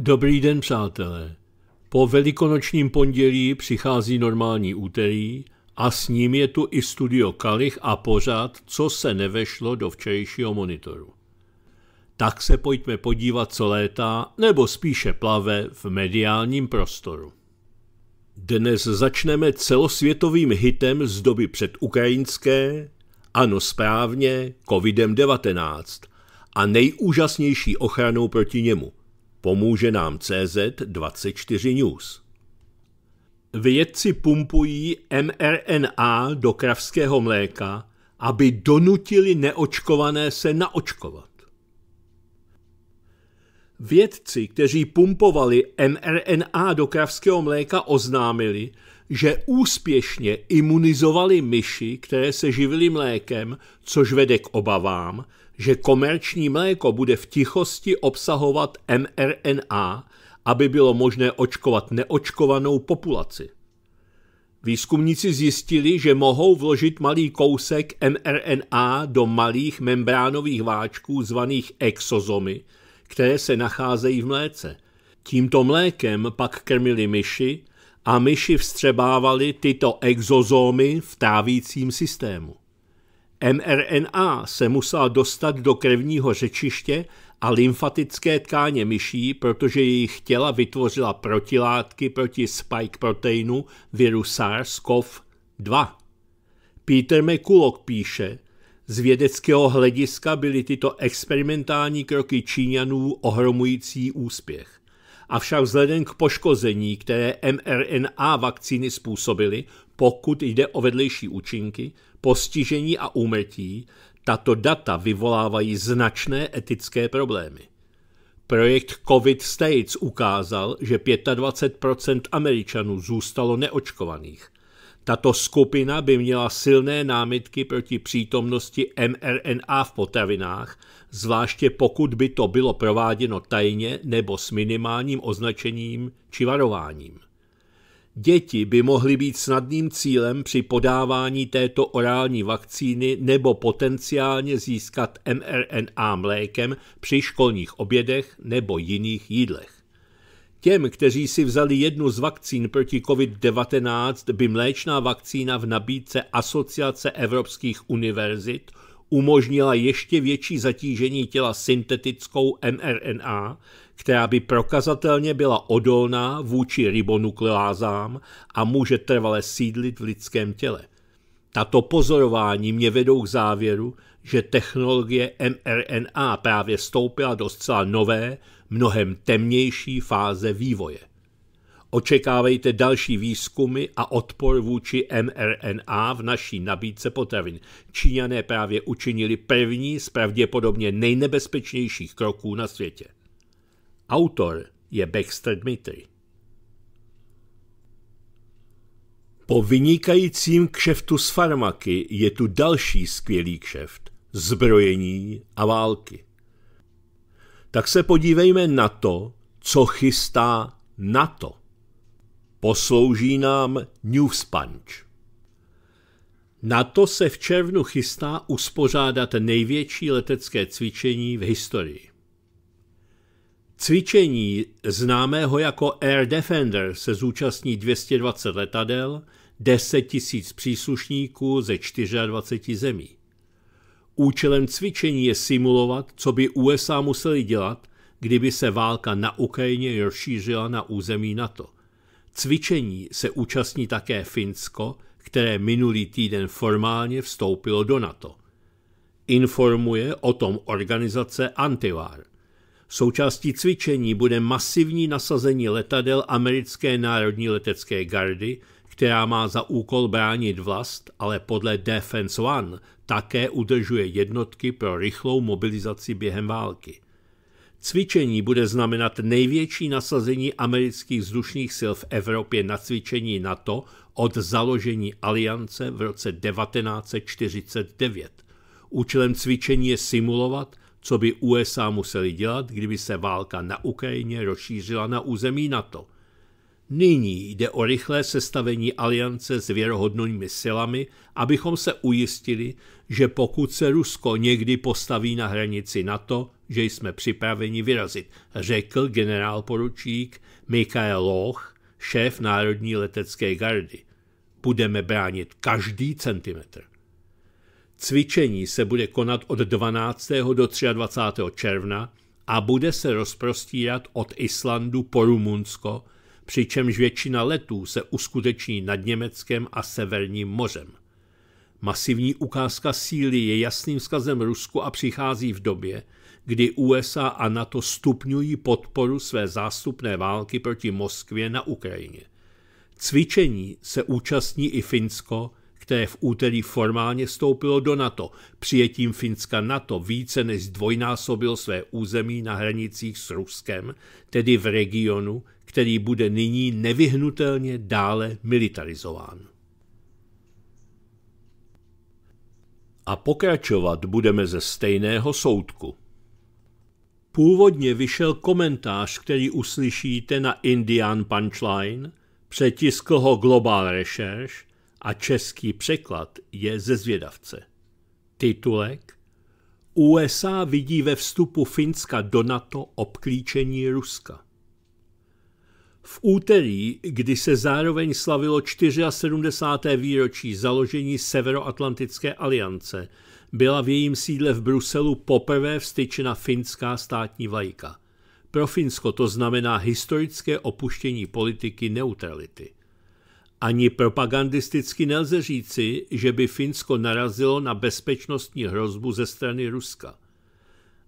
Dobrý den, přátelé. Po velikonočním pondělí přichází normální úterý a s ním je tu i studio Kalich a pořád, co se nevešlo do včerejšího monitoru. Tak se pojďme podívat, co létá, nebo spíše plave v mediálním prostoru. Dnes začneme celosvětovým hitem z doby předukrajinské, ano správně, COVID-19 a nejúžasnější ochranou proti němu – Pomůže nám CZ24 News. Vědci pumpují mRNA do kravského mléka, aby donutili neočkované se naočkovat. Vědci, kteří pumpovali mRNA do kravského mléka, oznámili, že úspěšně imunizovali myši, které se živily mlékem, což vede k obavám, že komerční mléko bude v tichosti obsahovat mRNA, aby bylo možné očkovat neočkovanou populaci. Výzkumníci zjistili, že mohou vložit malý kousek mRNA do malých membránových váčků zvaných exozomy, které se nacházejí v mléce. Tímto mlékem pak krmili myši a myši vstřebávali tyto exozomy v trávícím systému mRNA se musela dostat do krevního řečiště a lymfatické tkáně myší, protože jejich těla vytvořila protilátky proti spike proteinu viru SARS-CoV-2. Peter McCulloch píše, z vědeckého hlediska byly tyto experimentální kroky Číňanů ohromující úspěch avšak vzhledem k poškození, které mRNA vakcíny způsobily, pokud jde o vedlejší účinky, postižení a úmrtí, tato data vyvolávají značné etické problémy. Projekt COVID States ukázal, že 25 Američanů zůstalo neočkovaných. Tato skupina by měla silné námitky proti přítomnosti mRNA v potravinách zvláště pokud by to bylo prováděno tajně nebo s minimálním označením či varováním. Děti by mohly být snadným cílem při podávání této orální vakcíny nebo potenciálně získat mRNA mlékem při školních obědech nebo jiných jídlech. Těm, kteří si vzali jednu z vakcín proti COVID-19, by mléčná vakcína v nabídce Asociace evropských univerzit umožnila ještě větší zatížení těla syntetickou mRNA, která by prokazatelně byla odolná vůči ribonukleázám a může trvale sídlit v lidském těle. Tato pozorování mě vedou k závěru, že technologie mRNA právě stoupila do zcela nové, mnohem temnější fáze vývoje. Očekávejte další výzkumy a odpor vůči mRNA v naší nabídce potravin. Číňané právě učinili první z pravděpodobně nejnebezpečnějších kroků na světě. Autor je Baxter Dmitry. Po vynikajícím kšeftu s farmaky je tu další skvělý kšeft – zbrojení a války. Tak se podívejme na to, co chystá NATO. Poslouží nám Newspunch. Na to se v červnu chystá uspořádat největší letecké cvičení v historii. Cvičení známého jako Air Defender se zúčastní 220 letadel, 10 000 příslušníků ze 24 zemí. Účelem cvičení je simulovat, co by USA museli dělat, kdyby se válka na Ukrajině rozšířila na území NATO – Cvičení se účastní také Finsko, které minulý týden formálně vstoupilo do NATO. Informuje o tom organizace Antivar. Součástí cvičení bude masivní nasazení letadel americké národní letecké gardy, která má za úkol bránit vlast, ale podle Defense One také udržuje jednotky pro rychlou mobilizaci během války. Cvičení bude znamenat největší nasazení amerických vzdušných sil v Evropě na cvičení NATO od založení aliance v roce 1949. Účelem cvičení je simulovat, co by USA museli dělat, kdyby se válka na Ukrajině rozšířila na území NATO. Nyní jde o rychlé sestavení aliance s věrohodnými silami, abychom se ujistili, že pokud se Rusko někdy postaví na hranici NATO, že jsme připraveni vyrazit, řekl generálporučík Mikael Loch, šéf Národní letecké gardy. Budeme bránit každý centimetr. Cvičení se bude konat od 12. do 23. června a bude se rozprostírat od Islandu po Rumunsko, přičemž většina letů se uskuteční nad Německem a Severním mořem. Masivní ukázka síly je jasným vzkazem Rusku a přichází v době, kdy USA a NATO stupňují podporu své zástupné války proti Moskvě na Ukrajině. Cvičení se účastní i Finsko, které v úterý formálně vstoupilo do NATO. Přijetím Finska NATO více než dvojnásobil své území na hranicích s Ruskem, tedy v regionu, který bude nyní nevyhnutelně dále militarizován. A pokračovat budeme ze stejného soudku. Původně vyšel komentář, který uslyšíte na Indian Punchline, přetiskl ho Global Research a český překlad je ze zvědavce. Titulek USA vidí ve vstupu Finska do NATO obklíčení Ruska. V úterý, kdy se zároveň slavilo 74. výročí založení Severoatlantické aliance – byla v jejím sídle v Bruselu poprvé vstyčena finská státní vlajka. Pro Finsko to znamená historické opuštění politiky neutrality. Ani propagandisticky nelze říci, že by Finsko narazilo na bezpečnostní hrozbu ze strany Ruska.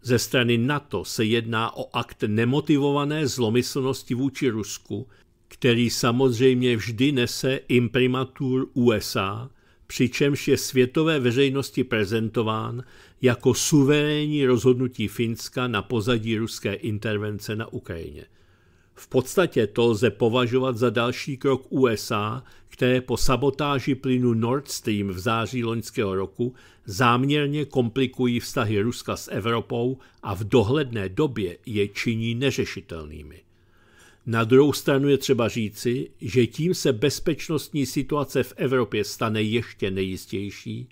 Ze strany NATO se jedná o akt nemotivované zlomyslnosti vůči Rusku, který samozřejmě vždy nese imprimatur USA, přičemž je světové veřejnosti prezentován jako suverénní rozhodnutí Finska na pozadí ruské intervence na Ukrajině. V podstatě to lze považovat za další krok USA, které po sabotáži plynu Nord Stream v září loňského roku záměrně komplikují vztahy Ruska s Evropou a v dohledné době je činí neřešitelnými. Na druhou stranu je třeba říci, že tím se bezpečnostní situace v Evropě stane ještě nejistější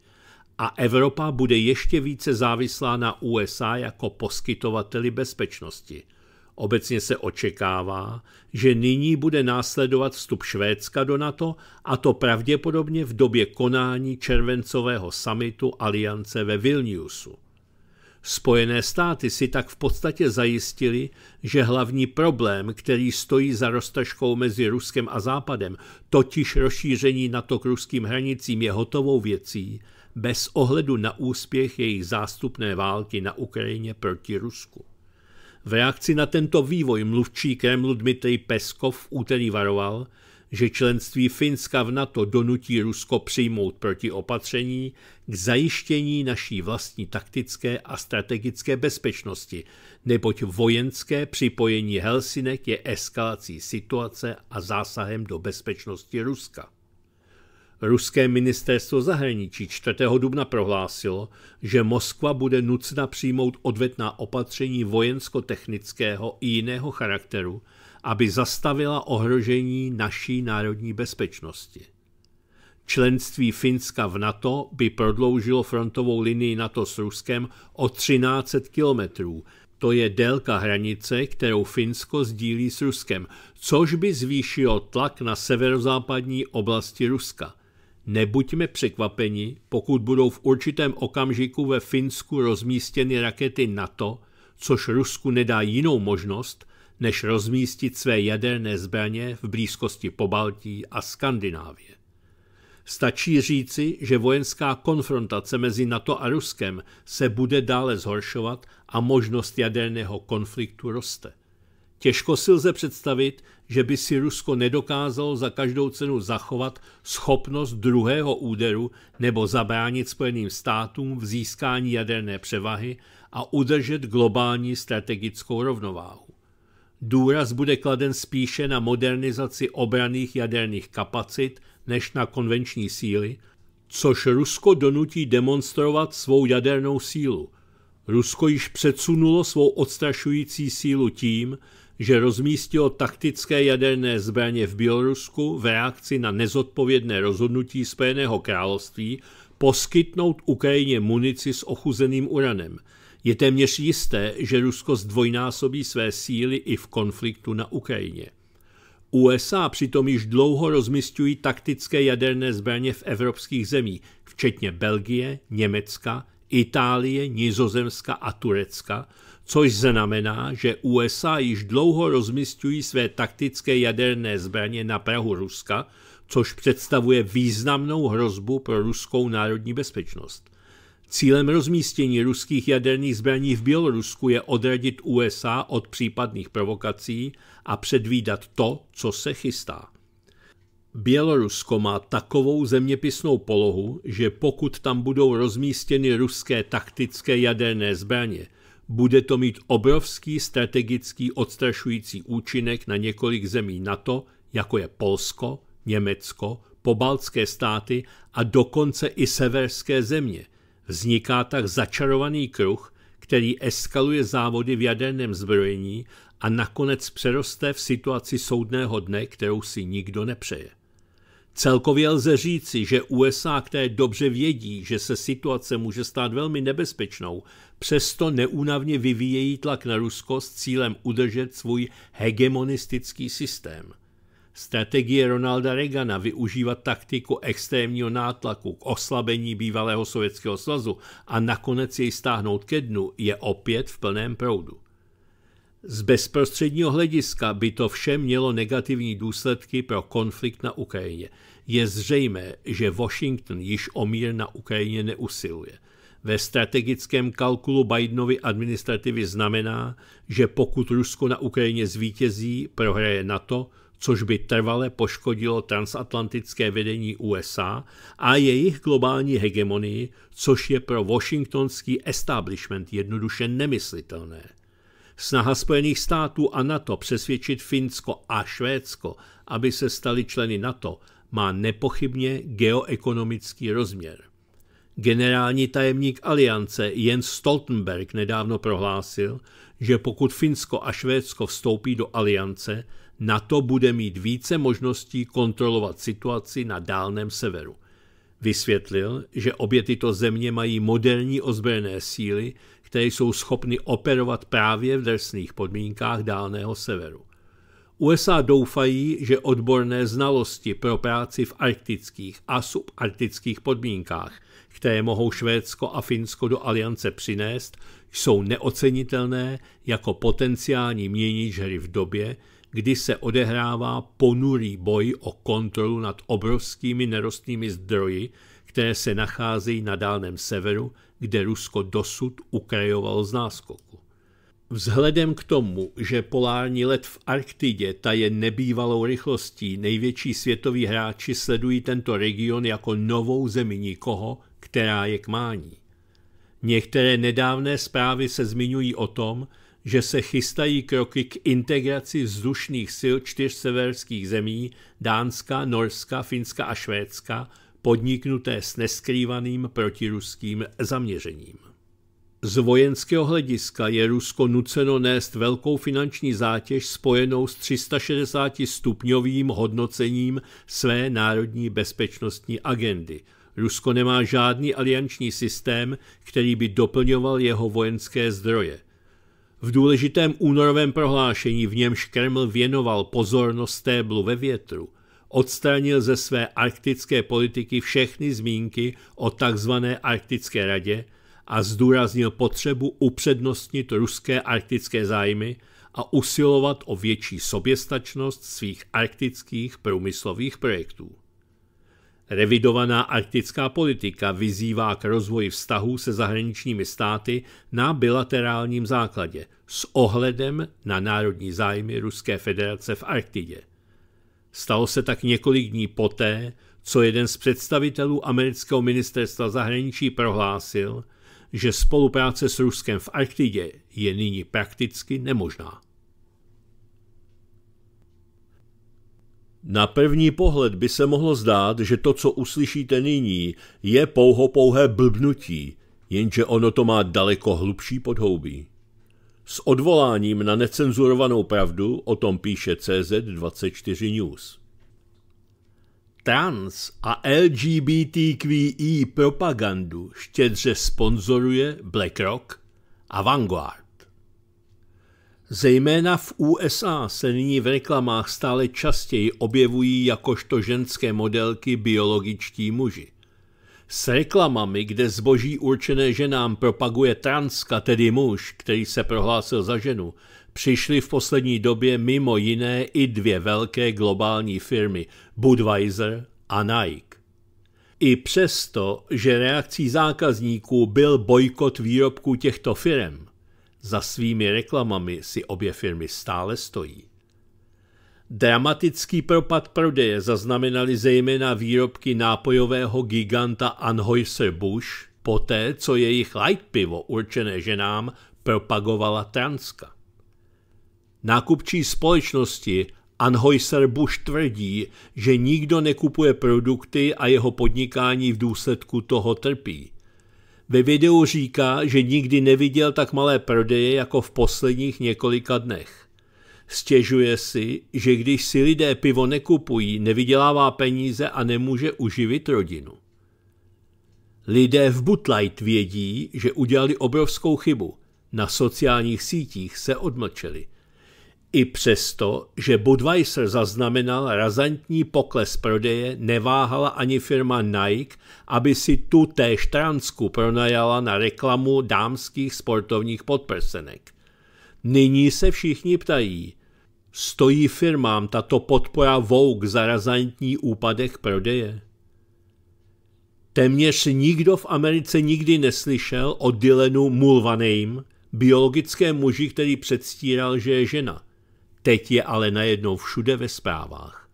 a Evropa bude ještě více závislá na USA jako poskytovateli bezpečnosti. Obecně se očekává, že nyní bude následovat vstup Švédska do NATO a to pravděpodobně v době konání červencového samitu aliance ve Vilniusu. Spojené státy si tak v podstatě zajistili, že hlavní problém, který stojí za roztažkou mezi Ruskem a Západem, totiž rozšíření NATO k ruským hranicím, je hotovou věcí, bez ohledu na úspěch jejich zástupné války na Ukrajině proti Rusku. V reakci na tento vývoj mluvčí Kremlu Dmitrij Peskov v úterý varoval, že členství Finska v NATO donutí Rusko přijmout protiopatření k zajištění naší vlastní taktické a strategické bezpečnosti, neboť vojenské připojení Helsinek je eskalací situace a zásahem do bezpečnosti Ruska. Ruské ministerstvo zahraničí 4. dubna prohlásilo, že Moskva bude nucena přijmout odvetná opatření vojensko-technického i jiného charakteru, aby zastavila ohrožení naší národní bezpečnosti. Členství Finska v NATO by prodloužilo frontovou linii NATO s Ruskem o 13 kilometrů. To je délka hranice, kterou Finsko sdílí s Ruskem, což by zvýšilo tlak na severozápadní oblasti Ruska. Nebuďme překvapeni, pokud budou v určitém okamžiku ve Finsku rozmístěny rakety NATO, což Rusku nedá jinou možnost, než rozmístit své jaderné zbraně v blízkosti Pobaltí a Skandinávie. Stačí říci, že vojenská konfrontace mezi NATO a Ruskem se bude dále zhoršovat a možnost jaderného konfliktu roste. Těžko si lze představit, že by si Rusko nedokázalo za každou cenu zachovat schopnost druhého úderu nebo zabránit Spojeným státům v získání jaderné převahy a udržet globální strategickou rovnováhu. Důraz bude kladen spíše na modernizaci obraných jaderných kapacit než na konvenční síly, což Rusko donutí demonstrovat svou jadernou sílu. Rusko již předsunulo svou odstrašující sílu tím, že rozmístilo taktické jaderné zbraně v Bělorusku v reakci na nezodpovědné rozhodnutí Spojeného království poskytnout Ukrajině munici s ochuzeným uranem – je téměř jisté, že Rusko zdvojnásobí své síly i v konfliktu na Ukrajině. USA přitom již dlouho rozmistují taktické jaderné zbraně v evropských zemích, včetně Belgie, Německa, Itálie, Nizozemska a Turecka, což znamená, že USA již dlouho rozmistují své taktické jaderné zbraně na Prahu Ruska, což představuje významnou hrozbu pro ruskou národní bezpečnost. Cílem rozmístění ruských jaderných zbraní v Bělorusku je odradit USA od případných provokací a předvídat to, co se chystá. Bělorusko má takovou zeměpisnou polohu, že pokud tam budou rozmístěny ruské taktické jaderné zbraně, bude to mít obrovský strategický odstrašující účinek na několik zemí NATO, jako je Polsko, Německo, pobaltské státy a dokonce i severské země – Vzniká tak začarovaný kruh, který eskaluje závody v jaderném zbrojení a nakonec přeroste v situaci soudného dne, kterou si nikdo nepřeje. Celkově lze říci, že USA, které dobře vědí, že se situace může stát velmi nebezpečnou, přesto neúnavně vyvíjejí tlak na Rusko s cílem udržet svůj hegemonistický systém – Strategie Ronalda Reagana využívat taktiku extrémního nátlaku k oslabení bývalého Sovětského svazu a nakonec jej stáhnout ke dnu je opět v plném proudu. Z bezprostředního hlediska by to vše mělo negativní důsledky pro konflikt na Ukrajině. Je zřejmé, že Washington již o mír na Ukrajině neusiluje. Ve strategickém kalkulu Bidenovy administrativy znamená, že pokud Rusko na Ukrajině zvítězí, prohraje NATO, což by trvale poškodilo transatlantické vedení USA a jejich globální hegemonii, což je pro washingtonský establishment jednoduše nemyslitelné. Snaha Spojených států a NATO přesvědčit Finsko a Švédsko, aby se stali členy NATO, má nepochybně geoekonomický rozměr. Generální tajemník aliance Jens Stoltenberg nedávno prohlásil, že pokud Finsko a Švédsko vstoupí do aliance, na to bude mít více možností kontrolovat situaci na dálném severu. Vysvětlil, že obě tyto země mají moderní ozbrojené síly, které jsou schopny operovat právě v drsných podmínkách dálného severu. USA doufají, že odborné znalosti pro práci v arktických a subarktických podmínkách, které mohou Švédsko a Finsko do aliance přinést, jsou neocenitelné jako potenciální měnič hry v době, kdy se odehrává ponurý boj o kontrolu nad obrovskými nerostnými zdroji, které se nacházejí na dálném severu, kde Rusko dosud ukrajovalo z náskoku. Vzhledem k tomu, že polární led v Arktidě taje nebývalou rychlostí, největší světoví hráči sledují tento region jako novou zemi nikoho, která je k mání. Některé nedávné zprávy se zmiňují o tom, že se chystají kroky k integraci vzdušných sil čtyř severských zemí Dánska, Norska, Finska a Švédska, podniknuté s neskrývaným protiruským zaměřením. Z vojenského hlediska je Rusko nuceno nést velkou finanční zátěž spojenou s 360 stupňovým hodnocením své národní bezpečnostní agendy. Rusko nemá žádný alianční systém, který by doplňoval jeho vojenské zdroje – v důležitém únorovém prohlášení v němž Kreml věnoval pozornost téblu ve větru, odstranil ze své arktické politiky všechny zmínky o tzv. arktické radě a zdůraznil potřebu upřednostnit ruské arktické zájmy a usilovat o větší soběstačnost svých arktických průmyslových projektů. Revidovaná arktická politika vyzývá k rozvoji vztahů se zahraničními státy na bilaterálním základě s ohledem na národní zájmy Ruské federace v Arktidě. Stalo se tak několik dní poté, co jeden z představitelů amerického ministerstva zahraničí prohlásil, že spolupráce s Ruskem v Arktidě je nyní prakticky nemožná. Na první pohled by se mohlo zdát, že to, co uslyšíte nyní, je pouho pouhé blbnutí, jenže ono to má daleko hlubší podhoubí. S odvoláním na necenzurovanou pravdu o tom píše CZ24 News. Trans a LGBTQI propagandu štědře sponzoruje BlackRock a Vanguard. Zejména v USA se nyní v reklamách stále častěji objevují jakožto ženské modelky biologičtí muži. S reklamami, kde zboží určené ženám propaguje transka, tedy muž, který se prohlásil za ženu, přišly v poslední době mimo jiné i dvě velké globální firmy Budweiser a Nike. I přesto, že reakcí zákazníků byl bojkot výrobků těchto firm, za svými reklamami si obě firmy stále stojí. Dramatický propad prodeje zaznamenali zejména výrobky nápojového giganta Anheuser-Busch, poté co jejich light pivo určené ženám propagovala Transka. Nákupčí společnosti Anheuser-Busch tvrdí, že nikdo nekupuje produkty a jeho podnikání v důsledku toho trpí – ve videu říká, že nikdy neviděl tak malé prodeje jako v posledních několika dnech. Stěžuje si, že když si lidé pivo nekupují, nevydělává peníze a nemůže uživit rodinu. Lidé v Butlight vědí, že udělali obrovskou chybu. Na sociálních sítích se odmlčeli – i přesto, že Budweiser zaznamenal razantní pokles prodeje, neváhala ani firma Nike, aby si tu též transku pronajala na reklamu dámských sportovních podprsenek. Nyní se všichni ptají, stojí firmám tato podpora Vogue za razantní úpadek prodeje? Téměř nikdo v Americe nikdy neslyšel o Dylanu Mulvaneym, biologickém muži, který předstíral, že je žena – Teď je ale najednou všude ve zprávách.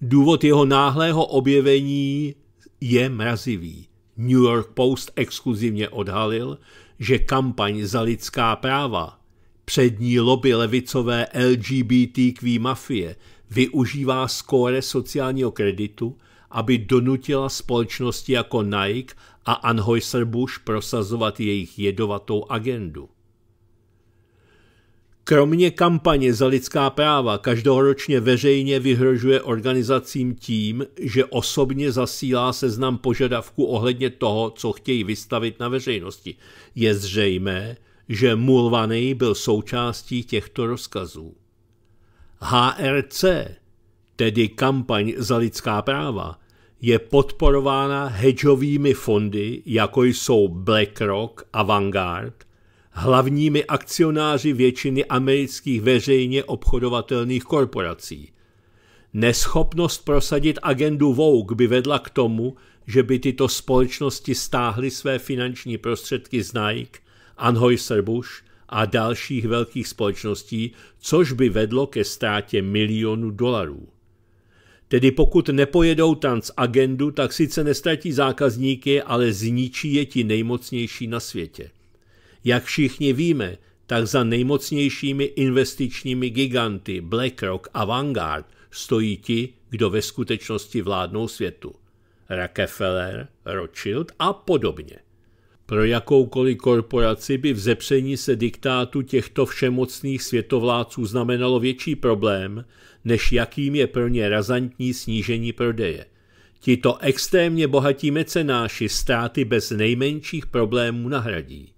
Důvod jeho náhlého objevení je mrazivý. New York Post exkluzivně odhalil, že kampaň za lidská práva, přední lobby levicové LGBTQ mafie, využívá skóre sociálního kreditu, aby donutila společnosti jako Nike a Anheuser-Busch prosazovat jejich jedovatou agendu. Kromě kampaně za lidská práva každoročně veřejně vyhrožuje organizacím tím, že osobně zasílá seznam požadavků ohledně toho, co chtějí vystavit na veřejnosti. Je zřejmé, že Mulvaney byl součástí těchto rozkazů. HRC, tedy kampaň za lidská práva, je podporována hedžovými fondy, jako jsou BlackRock a Vanguard, hlavními akcionáři většiny amerických veřejně obchodovatelných korporací. Neschopnost prosadit agendu Vogue by vedla k tomu, že by tyto společnosti stáhly své finanční prostředky z Nike, Anheuser-Busch a dalších velkých společností, což by vedlo ke ztrátě milionů dolarů. Tedy pokud nepojedou agendu, tak sice nestratí zákazníky, ale zničí je ti nejmocnější na světě. Jak všichni víme, tak za nejmocnějšími investičními giganty BlackRock a Vanguard stojí ti, kdo ve skutečnosti vládnou světu. Rockefeller, Rothschild a podobně. Pro jakoukoliv korporaci by vzepření se diktátu těchto všemocných světovládců znamenalo větší problém, než jakým je pro ně razantní snížení prodeje. Tito extrémně bohatí mecenáši ztráty bez nejmenších problémů nahradí.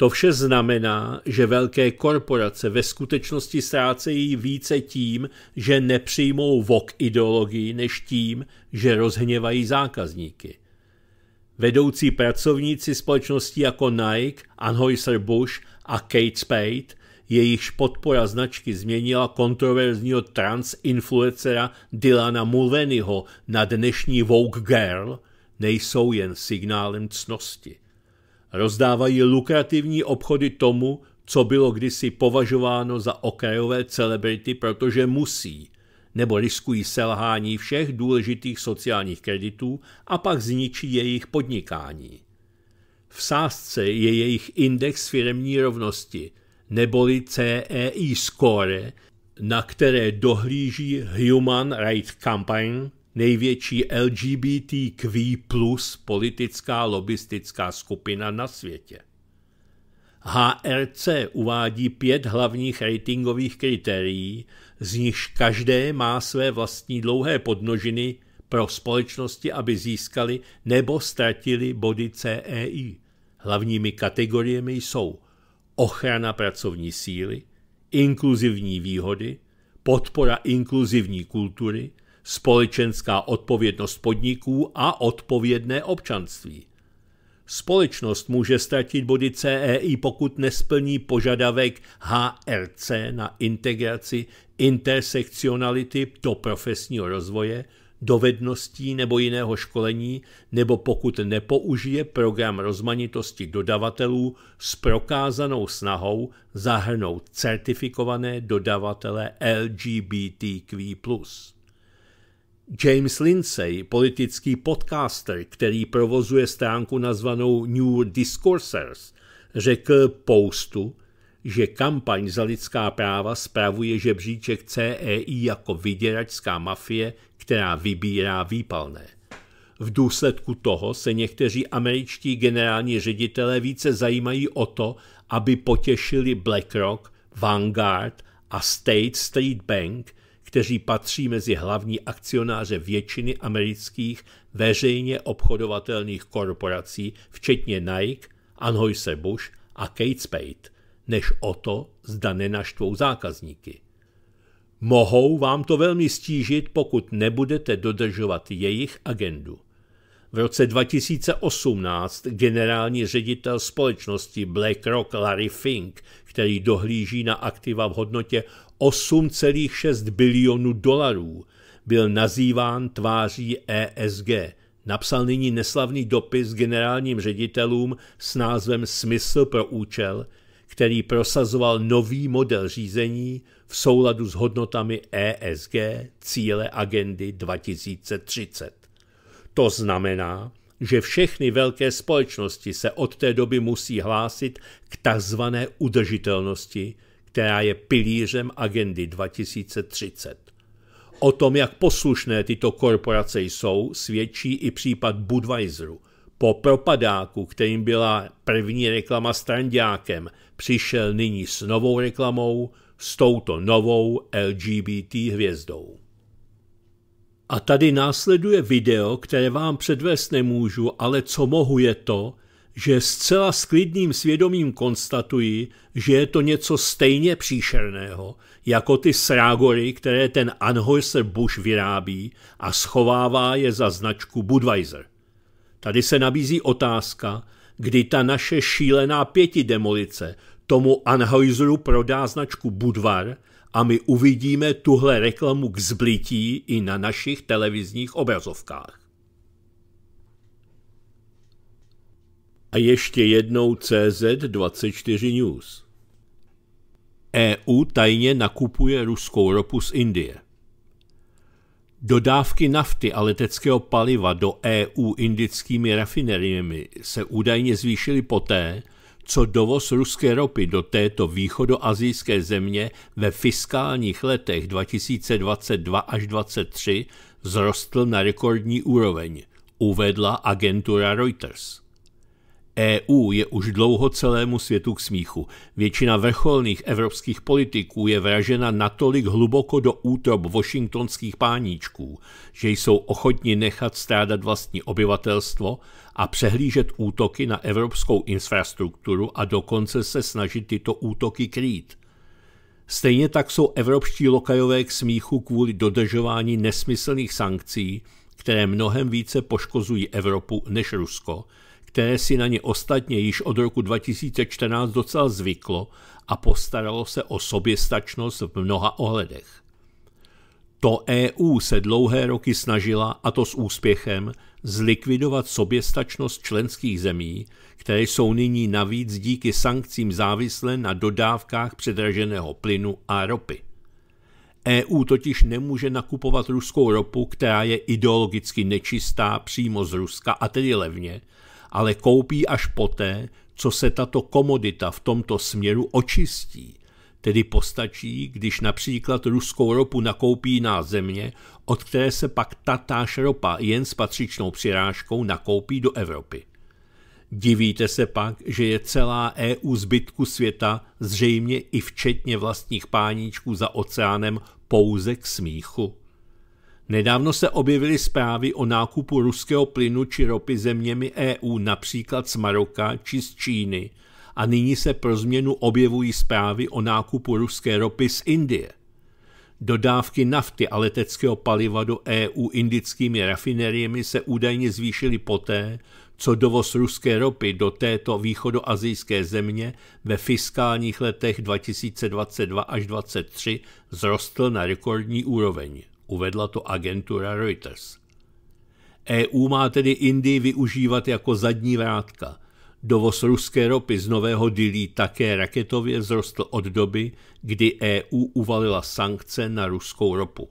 To vše znamená, že velké korporace ve skutečnosti ztrácejí více tím, že nepřijmou vok ideologii, než tím, že rozhněvají zákazníky. Vedoucí pracovníci společností jako Nike, Anheuser-Busch a Kate Spade, jejichž podpora značky změnila kontroverzního transinfluencera Dylana Mulvenyho na dnešní Vogue Girl, nejsou jen signálem cnosti – rozdávají lukrativní obchody tomu, co bylo kdysi považováno za okrajové celebrity, protože musí, nebo riskují selhání všech důležitých sociálních kreditů a pak zničí jejich podnikání. V sázce je jejich index firmní rovnosti, neboli CEI score, na které dohlíží Human Rights Campaign největší LGBTQ plus politická lobistická skupina na světě. HRC uvádí pět hlavních ratingových kritérií, z nichž každé má své vlastní dlouhé podnožiny pro společnosti, aby získali nebo ztratili body CEI. Hlavními kategoriemi jsou ochrana pracovní síly, inkluzivní výhody, podpora inkluzivní kultury, společenská odpovědnost podniků a odpovědné občanství. Společnost může ztratit body CEI, pokud nesplní požadavek HRC na integraci intersekcionality do profesního rozvoje, dovedností nebo jiného školení, nebo pokud nepoužije program rozmanitosti dodavatelů s prokázanou snahou zahrnout certifikované dodavatele LGBTQ+. James Lindsay, politický podcaster, který provozuje stránku nazvanou New Discoursers, řekl Postu, že kampaň za lidská práva spravuje žebříček CEI jako vyděračská mafie, která vybírá výpalné. V důsledku toho se někteří američtí generální ředitelé více zajímají o to, aby potěšili BlackRock, Vanguard a State Street Bank, kteří patří mezi hlavní akcionáře většiny amerických veřejně obchodovatelných korporací, včetně Nike, Anheuser-Busch a Kate Spade, než o to, zda nenaštvou zákazníky. Mohou vám to velmi stížit, pokud nebudete dodržovat jejich agendu. V roce 2018 generální ředitel společnosti BlackRock Larry Fink, který dohlíží na aktiva v hodnotě 8,6 bilionů dolarů, byl nazýván tváří ESG. Napsal nyní neslavný dopis generálním ředitelům s názvem Smysl pro účel, který prosazoval nový model řízení v souladu s hodnotami ESG cíle agendy 2030. To znamená, že všechny velké společnosti se od té doby musí hlásit k takzvané udržitelnosti, která je pilířem agendy 2030. O tom, jak poslušné tyto korporace jsou, svědčí i případ Budweiseru. Po propadáku, kterým byla první reklama s Trandiákem, přišel nyní s novou reklamou, s touto novou LGBT hvězdou. A tady následuje video, které vám předvést nemůžu, ale co mohu je to, že zcela s klidným svědomím konstatuji, že je to něco stejně příšerného, jako ty srágory, které ten Anheuser Busch vyrábí a schovává je za značku Budweiser. Tady se nabízí otázka, kdy ta naše šílená pětidemolice tomu Anheuseru prodá značku Budvar a my uvidíme tuhle reklamu k zblití i na našich televizních obrazovkách. A ještě jednou CZ24 News. EU tajně nakupuje ruskou ropu z Indie. Dodávky nafty a leteckého paliva do EU indickými rafineriemi se údajně zvýšily poté, co dovoz ruské ropy do této východoazijské země ve fiskálních letech 2022 až 2023 zrostl na rekordní úroveň, uvedla agentura Reuters. EU je už dlouho celému světu k smíchu. Většina vrcholných evropských politiků je vražena natolik hluboko do útrob washingtonských páníčků, že jsou ochotni nechat strádat vlastní obyvatelstvo a přehlížet útoky na evropskou infrastrukturu a dokonce se snažit tyto útoky krýt. Stejně tak jsou evropští lokajové k smíchu kvůli dodržování nesmyslných sankcí, které mnohem více poškozují Evropu než Rusko – které si na ně ostatně již od roku 2014 docela zvyklo a postaralo se o soběstačnost v mnoha ohledech. To EU se dlouhé roky snažila, a to s úspěchem, zlikvidovat soběstačnost členských zemí, které jsou nyní navíc díky sankcím závislé na dodávkách předraženého plynu a ropy. EU totiž nemůže nakupovat ruskou ropu, která je ideologicky nečistá přímo z Ruska a tedy levně, ale koupí až poté, co se tato komodita v tomto směru očistí. Tedy postačí, když například ruskou ropu nakoupí na země, od které se pak tatáž ropa jen s patřičnou přirážkou nakoupí do Evropy. Divíte se pak, že je celá EU zbytku světa, zřejmě i včetně vlastních páníčků za oceánem, pouze k smíchu? Nedávno se objevily zprávy o nákupu ruského plynu či ropy zeměmi EU, například z Maroka či z Číny, a nyní se pro změnu objevují zprávy o nákupu ruské ropy z Indie. Dodávky nafty a leteckého paliva do EU indickými rafineriemi se údajně zvýšily poté, co dovoz ruské ropy do této východoazijské země ve fiskálních letech 2022 až 2023 zrostl na rekordní úroveň uvedla to agentura Reuters. EU má tedy Indii využívat jako zadní vrátka. Dovoz ruské ropy z Nového Dilí také raketově vzrostl od doby, kdy EU uvalila sankce na ruskou ropu.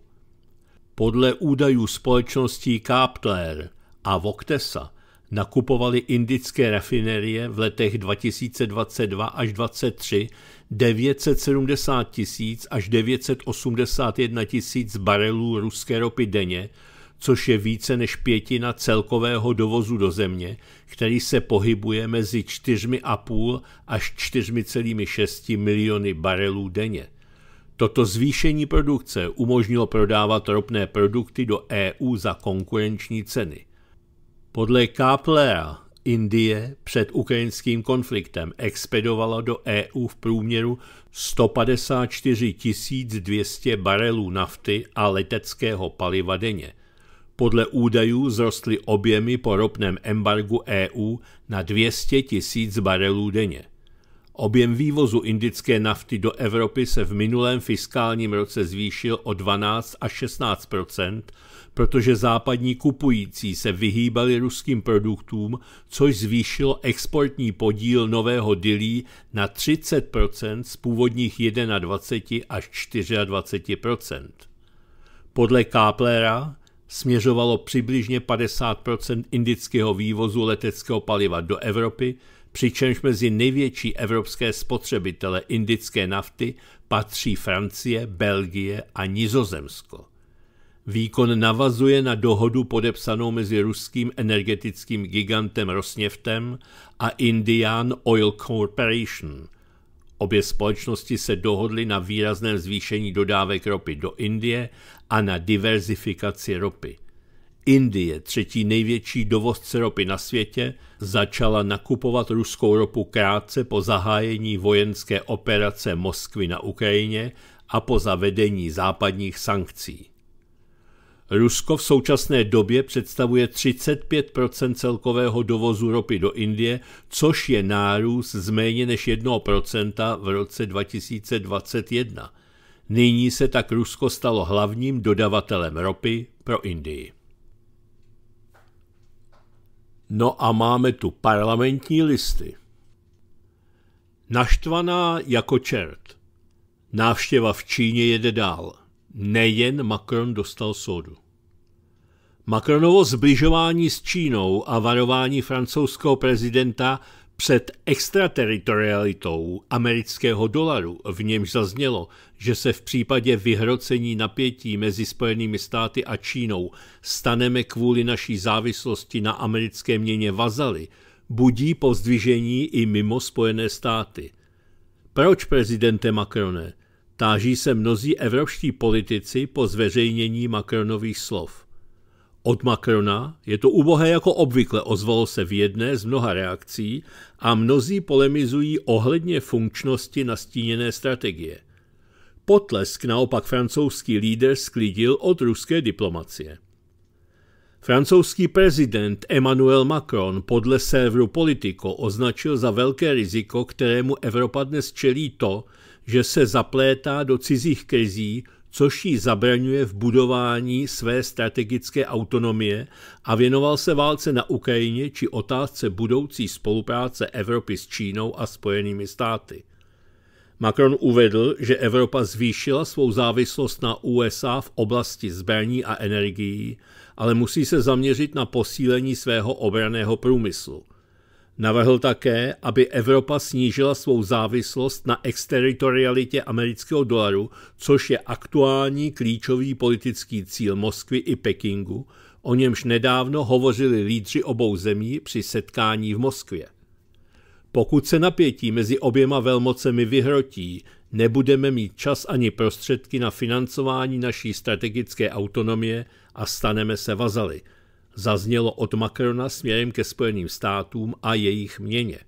Podle údajů společností Kaptler a Voktesa nakupovali indické rafinerie v letech 2022 až 2023 970 tisíc až 981 tisíc barelů ruské ropy denně, což je více než pětina celkového dovozu do země, který se pohybuje mezi 4,5 až 4,6 miliony barelů denně. Toto zvýšení produkce umožnilo prodávat ropné produkty do EU za konkurenční ceny. Podle Kaplera Indie před ukrajinským konfliktem expedovala do EU v průměru 154 200 barelů nafty a leteckého paliva denně. Podle údajů zrostly objemy po ropném embargu EU na 200 000 barelů denně. Objem vývozu indické nafty do Evropy se v minulém fiskálním roce zvýšil o 12 až 16 protože západní kupující se vyhýbali ruským produktům, což zvýšilo exportní podíl nového dilí na 30 z původních 21 až 24 Podle Káplera směřovalo přibližně 50 indického vývozu leteckého paliva do Evropy, přičemž mezi největší evropské spotřebitele indické nafty patří Francie, Belgie a Nizozemsko. Výkon navazuje na dohodu podepsanou mezi ruským energetickým gigantem Rosneftem a Indian Oil Corporation. Obě společnosti se dohodly na výrazném zvýšení dodávek ropy do Indie a na diverzifikaci ropy. Indie, třetí největší dovozce ropy na světě, začala nakupovat ruskou ropu krátce po zahájení vojenské operace Moskvy na Ukrajině a po zavedení západních sankcí. Rusko v současné době představuje 35 celkového dovozu ropy do Indie, což je nárůst z méně než 1 v roce 2021. Nyní se tak Rusko stalo hlavním dodavatelem ropy pro Indii. No a máme tu parlamentní listy. Naštvaná jako čert. Návštěva v Číně jede dál nejen Macron dostal soudu. Macronovo zbližování s Čínou a varování francouzského prezidenta před extrateritorialitou amerického dolaru, v němž zaznělo, že se v případě vyhrocení napětí mezi Spojenými státy a Čínou staneme kvůli naší závislosti na americké měně vazaly, budí pozdvižení i mimo Spojené státy. Proč, prezidente Macrone? Táží se mnozí evropští politici po zveřejnění Macronových slov. Od Macrona je to ubohé jako obvykle, ozvalo se v jedné z mnoha reakcí a mnozí polemizují ohledně funkčnosti nastíněné strategie. Potlesk naopak francouzský líder sklidil od ruské diplomacie. Francouzský prezident Emmanuel Macron podle serveru Politico označil za velké riziko, kterému Evropa dnes čelí to, že se zaplétá do cizích krizí, což jí zabraňuje v budování své strategické autonomie a věnoval se válce na Ukrajině či otázce budoucí spolupráce Evropy s Čínou a Spojenými státy. Macron uvedl, že Evropa zvýšila svou závislost na USA v oblasti zbraní a energií, ale musí se zaměřit na posílení svého obraného průmyslu – Navrhl také, aby Evropa snížila svou závislost na exteritorialitě amerického dolaru, což je aktuální klíčový politický cíl Moskvy i Pekingu, o němž nedávno hovořili lídři obou zemí při setkání v Moskvě. Pokud se napětí mezi oběma velmocemi vyhrotí, nebudeme mít čas ani prostředky na financování naší strategické autonomie a staneme se vazaly – zaznělo od Macrona směrem ke Spojeným státům a jejich měně.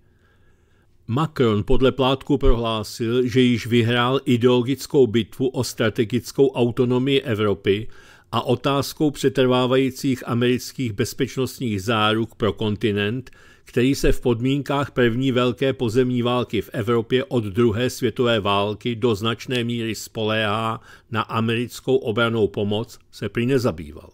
Macron podle plátku prohlásil, že již vyhrál ideologickou bitvu o strategickou autonomii Evropy a otázkou přetrvávajících amerických bezpečnostních záruk pro kontinent, který se v podmínkách první velké pozemní války v Evropě od druhé světové války do značné míry spoléhá na americkou obranou pomoc, se prý nezabýval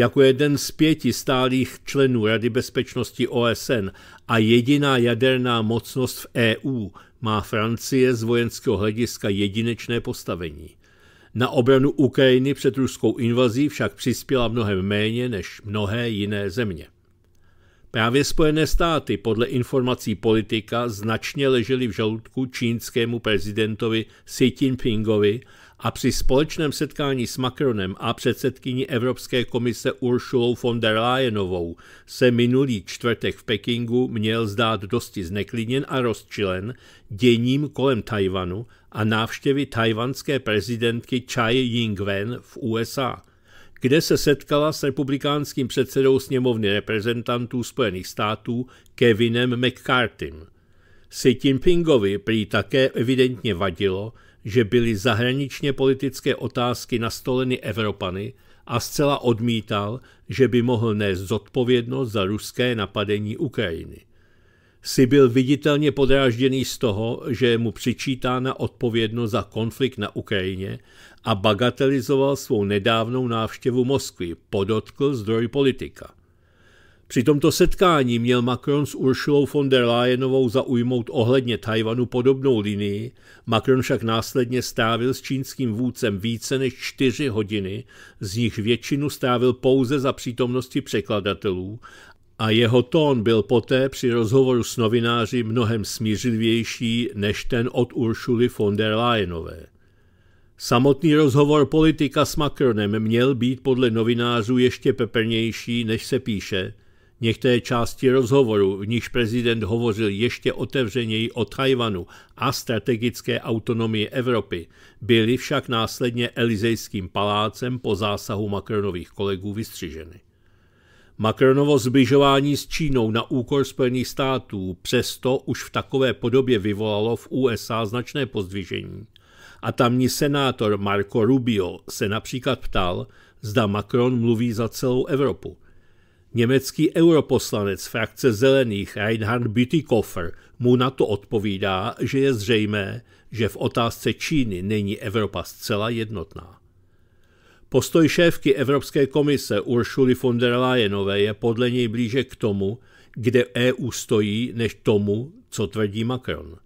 jako jeden z pěti stálých členů Rady bezpečnosti OSN a jediná jaderná mocnost v EU má Francie z vojenského hlediska jedinečné postavení. Na obranu Ukrajiny před ruskou invazí však přispěla mnohem méně než mnohé jiné země. Právě Spojené státy podle informací politika značně ležely v žaludku čínskému prezidentovi Xi Jinpingovi a při společném setkání s Macronem a předsedkyní Evropské komise Uršulou von der Leyenovou se minulý čtvrtek v Pekingu měl zdát dosti zneklidněn a rozčilen děním kolem Tajvanu a návštěvy tajvanské prezidentky Chai Ing-wen v USA kde se setkala s republikánským předsedou sněmovny reprezentantů Spojených států Kevinem McCartym. Si Jinpingovi prý také evidentně vadilo, že byly zahraničně politické otázky nastoleny Evropany a zcela odmítal, že by mohl nést zodpovědnost za ruské napadení Ukrajiny. Si byl viditelně podrážděný z toho, že je mu přičítána odpovědnost za konflikt na Ukrajině a bagatelizoval svou nedávnou návštěvu Moskvy, podotkl zdroj politika. Při tomto setkání měl Macron s Uršulou von der Leyenovou zaujmout ohledně Tajvanu podobnou linii, Macron však následně strávil s čínským vůdcem více než čtyři hodiny, z nich většinu strávil pouze za přítomnosti překladatelů a jeho tón byl poté při rozhovoru s novináři mnohem smířlivější než ten od Uršuly von der Leyenové. Samotný rozhovor politika s Macronem měl být podle novinářů ještě peprnější, než se píše – Některé části rozhovoru, v níž prezident hovořil ještě otevřeněji o Tajvanu a strategické autonomii Evropy, byly však následně Elizejským palácem po zásahu Macronových kolegů vystřiženy. Macronovo zbližování s Čínou na úkor Spojených států přesto už v takové podobě vyvolalo v USA značné pozdvižení. A tamní senátor Marco Rubio se například ptal, zda Macron mluví za celou Evropu – Německý europoslanec frakce zelených Reinhard Bütikofer mu na to odpovídá, že je zřejmé, že v otázce Číny není Evropa zcela jednotná. Postoj šéfky Evropské komise Uršuly von der Leyenové je podle něj blíže k tomu, kde EU stojí, než tomu, co tvrdí Macron.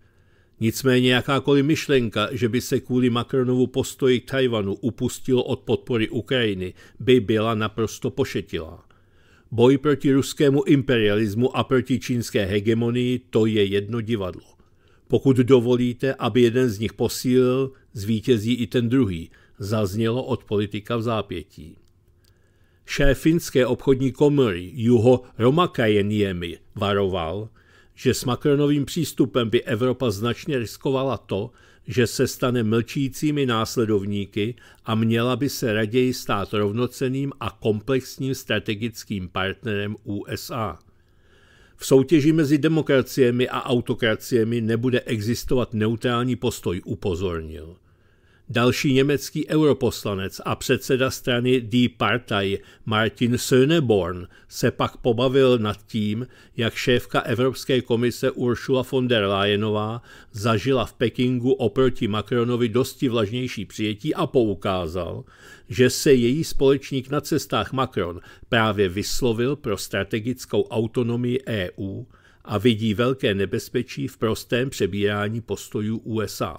Nicméně jakákoliv myšlenka, že by se kvůli Macronovu postoji k Tajvanu upustilo od podpory Ukrajiny, by byla naprosto pošetilá. Boj proti ruskému imperialismu a proti čínské hegemonii to je jedno divadlo. Pokud dovolíte, aby jeden z nich posílil, zvítězí i ten druhý, zaznělo od politika v zápětí. Šéf finské obchodní komory Juho Romakajeniemi varoval, že s Macronovým přístupem by Evropa značně riskovala to, že se stane mlčícími následovníky a měla by se raději stát rovnoceným a komplexním strategickým partnerem USA. V soutěži mezi demokraciemi a autokraciemi nebude existovat neutrální postoj, upozornil. Další německý europoslanec a předseda strany Die Partei Martin Söneborn se pak pobavil nad tím, jak šéfka Evropské komise Ursula von der Leyenová zažila v Pekingu oproti Macronovi dosti vlažnější přijetí a poukázal, že se její společník na cestách Macron právě vyslovil pro strategickou autonomii EU a vidí velké nebezpečí v prostém přebírání postojů USA.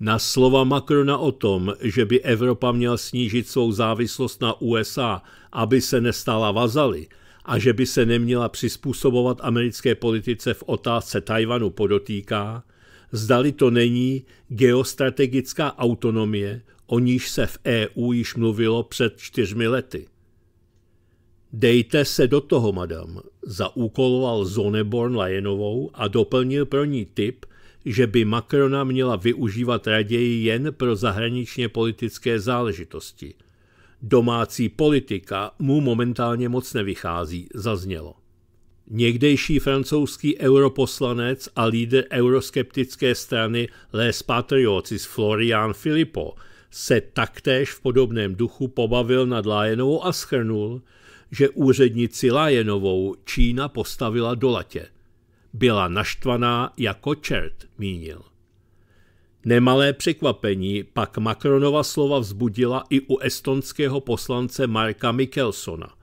Na slova Macrona o tom, že by Evropa měla snížit svou závislost na USA, aby se nestala vazaly, a že by se neměla přizpůsobovat americké politice v otázce Tajvanu podotýká, zdali to není geostrategická autonomie, o níž se v EU již mluvilo před čtyřmi lety. Dejte se do toho, madam, zaúkoloval Zoneborn Lajenovou a doplnil pro ní tip, že by Macrona měla využívat raději jen pro zahraničně politické záležitosti. Domácí politika mu momentálně moc nevychází, zaznělo. Někdejší francouzský europoslanec a líder euroskeptické strany Les Patriotis Florian Filippo se taktéž v podobném duchu pobavil nad Lajenovou a schrnul, že úřednici Lajenovou Čína postavila do latě – byla naštvaná jako čert, mínil. Nemalé překvapení pak Macronova slova vzbudila i u estonského poslance Marka Mikkelsona.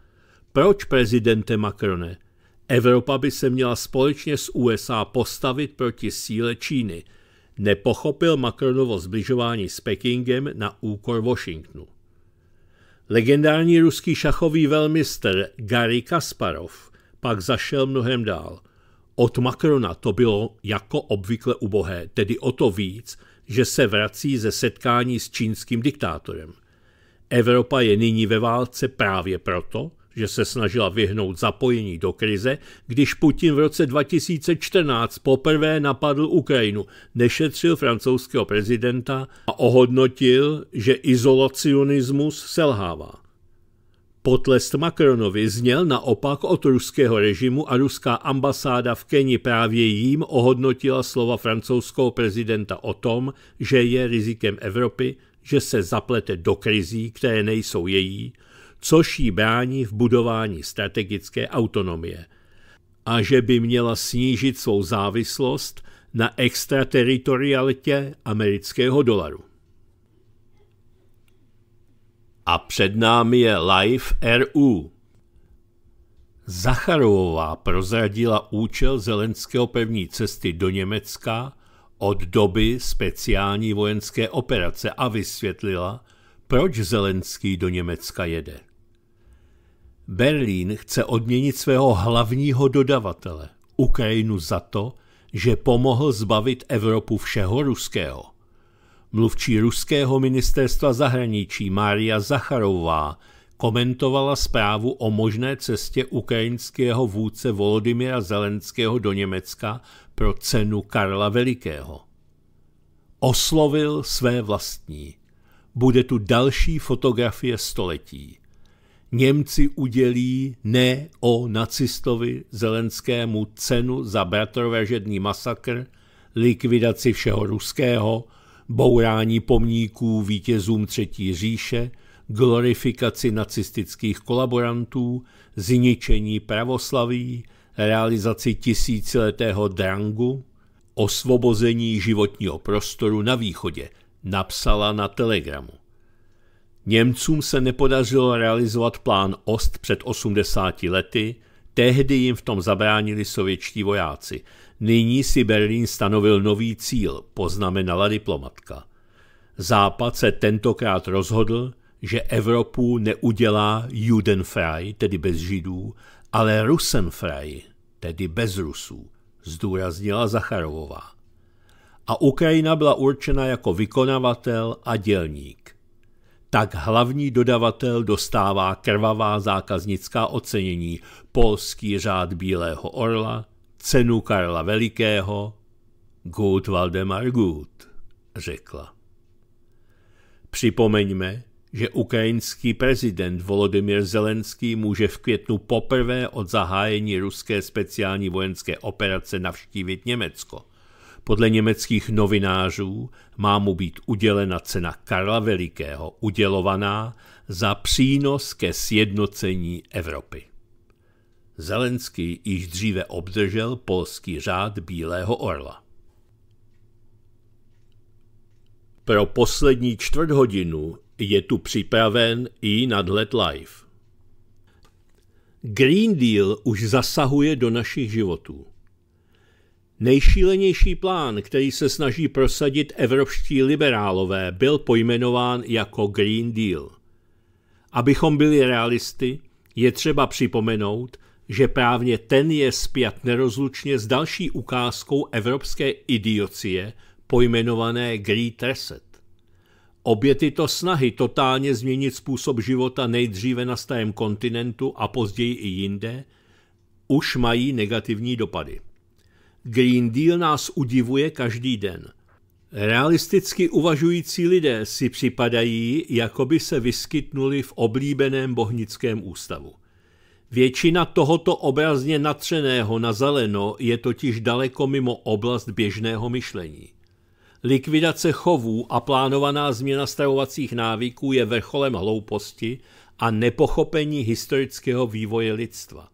Proč, prezidente Macrone? Evropa by se měla společně s USA postavit proti síle Číny. Nepochopil Macronovo zbližování s Pekingem na úkor Washingtonu. Legendární ruský šachový velmistr Gary Kasparov pak zašel mnohem dál – od Macrona to bylo jako obvykle ubohé, tedy o to víc, že se vrací ze setkání s čínským diktátorem. Evropa je nyní ve válce právě proto, že se snažila vyhnout zapojení do krize, když Putin v roce 2014 poprvé napadl Ukrajinu, nešetřil francouzského prezidenta a ohodnotil, že izolacionismus selhává. Potlesk Macronovi zněl naopak od ruského režimu a ruská ambasáda v Keni právě jím ohodnotila slova francouzského prezidenta o tom, že je rizikem Evropy, že se zaplete do krizí, které nejsou její, což jí brání v budování strategické autonomie. A že by měla snížit svou závislost na extrateritorialitě amerického dolaru a před námi je Life RU. Zacharová prozradila účel Zelenského pevní cesty do Německa od doby speciální vojenské operace a vysvětlila, proč Zelenský do Německa jede. Berlín chce odměnit svého hlavního dodavatele, Ukrajinu, za to, že pomohl zbavit Evropu všeho ruského. Mluvčí ruského ministerstva zahraničí Mária Zacharová komentovala zprávu o možné cestě ukrajinského vůdce Volodymyra Zelenského do Německa pro cenu Karla Velikého. Oslovil své vlastní. Bude tu další fotografie století. Němci udělí ne o nacistovi Zelenskému cenu za bratrovežedný masakr, likvidaci všeho ruského, bourání pomníků vítězům Třetí říše, glorifikaci nacistických kolaborantů, zničení pravoslaví, realizaci tisíciletého drangu, osvobození životního prostoru na východě, napsala na telegramu. Němcům se nepodařilo realizovat plán Ost před 80 lety, tehdy jim v tom zabránili sovětští vojáci – Nyní si Berlín stanovil nový cíl, poznamenala diplomatka. Západ se tentokrát rozhodl, že Evropu neudělá Judenfrei, tedy bez Židů, ale Rusenfrei, tedy bez Rusů, zdůraznila Zacharovová. A Ukrajina byla určena jako vykonavatel a dělník. Tak hlavní dodavatel dostává krvavá zákaznická ocenění, polský řád Bílého orla, cenu Karla Velikého, Gut Valdemar Gut, řekla. Připomeňme, že ukrajinský prezident Volodymyr Zelenský může v květnu poprvé od zahájení ruské speciální vojenské operace navštívit Německo. Podle německých novinářů má mu být udělena cena Karla Velikého, udělovaná za přínos ke sjednocení Evropy. Zelenský již dříve obdržel polský řád Bílého orla. Pro poslední čtvrt hodinu je tu připraven i nadhled live. Green Deal už zasahuje do našich životů. Nejšílenější plán, který se snaží prosadit evropští liberálové, byl pojmenován jako Green Deal. Abychom byli realisty, je třeba připomenout, že právě ten je spjat nerozlučně s další ukázkou evropské idiocie pojmenované Great Reset. Obě tyto snahy totálně změnit způsob života nejdříve na starém kontinentu a později i jinde už mají negativní dopady. Green Deal nás udivuje každý den. Realisticky uvažující lidé si připadají, jako by se vyskytnuli v oblíbeném bohnickém ústavu. Většina tohoto obrazně natřeného na zeleno je totiž daleko mimo oblast běžného myšlení. Likvidace chovů a plánovaná změna stravovacích návyků je vrcholem hlouposti a nepochopení historického vývoje lidstva.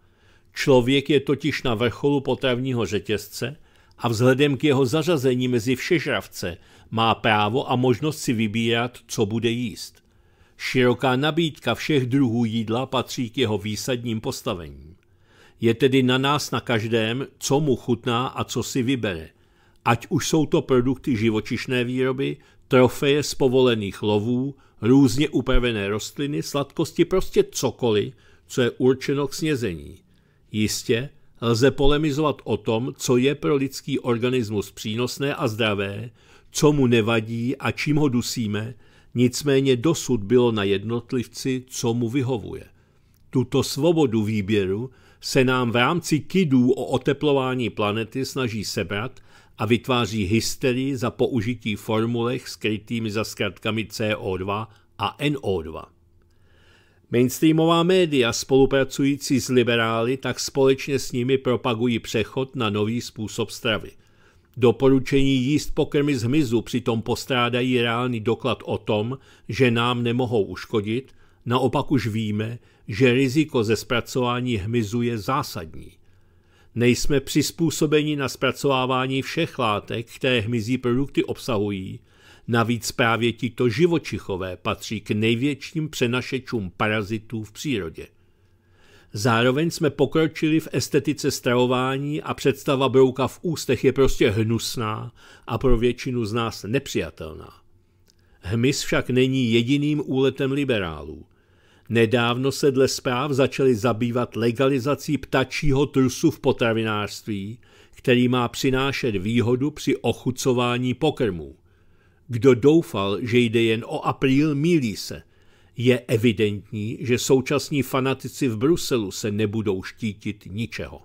Člověk je totiž na vrcholu potravního řetězce a vzhledem k jeho zařazení mezi všežravce má právo a možnost si vybírat, co bude jíst. Široká nabídka všech druhů jídla patří k jeho výsadním postavením. Je tedy na nás na každém, co mu chutná a co si vybere. Ať už jsou to produkty živočišné výroby, trofeje z povolených lovů, různě upravené rostliny, sladkosti, prostě cokoliv, co je určeno k snězení. Jistě, lze polemizovat o tom, co je pro lidský organismus přínosné a zdravé, co mu nevadí a čím ho dusíme, Nicméně dosud bylo na jednotlivci, co mu vyhovuje. Tuto svobodu výběru se nám v rámci kidů o oteplování planety snaží sebrat a vytváří hysterii za použití formulech skrytými za zkratkami CO2 a NO2. Mainstreamová média spolupracující s liberály tak společně s nimi propagují přechod na nový způsob stravy – Doporučení jíst pokrmy z hmyzu přitom postrádají reálný doklad o tom, že nám nemohou uškodit, naopak už víme, že riziko ze zpracování hmyzu je zásadní. Nejsme přizpůsobeni na zpracovávání všech látek, které hmyzí produkty obsahují, navíc právě tito živočichové patří k největším přenašečům parazitů v přírodě. Zároveň jsme pokročili v estetice stravování a představa brouka v ústech je prostě hnusná a pro většinu z nás nepřijatelná. Hmyz však není jediným úletem liberálů. Nedávno se dle zpráv začaly zabývat legalizací ptačího trusu v potravinářství, který má přinášet výhodu při ochucování pokrmů. Kdo doufal, že jde jen o apríl, mílí se. Je evidentní, že současní fanatici v Bruselu se nebudou štítit ničeho.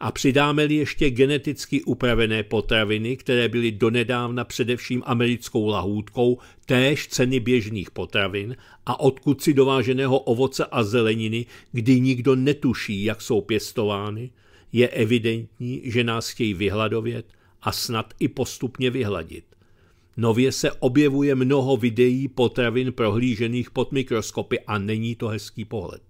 A přidáme-li ještě geneticky upravené potraviny, které byly donedávna především americkou lahůdkou, též ceny běžných potravin a odkud si dováženého ovoce a zeleniny, kdy nikdo netuší, jak jsou pěstovány, je evidentní, že nás chtějí vyhladovět a snad i postupně vyhladit. Nově se objevuje mnoho videí potravin prohlížených pod mikroskopy a není to hezký pohled.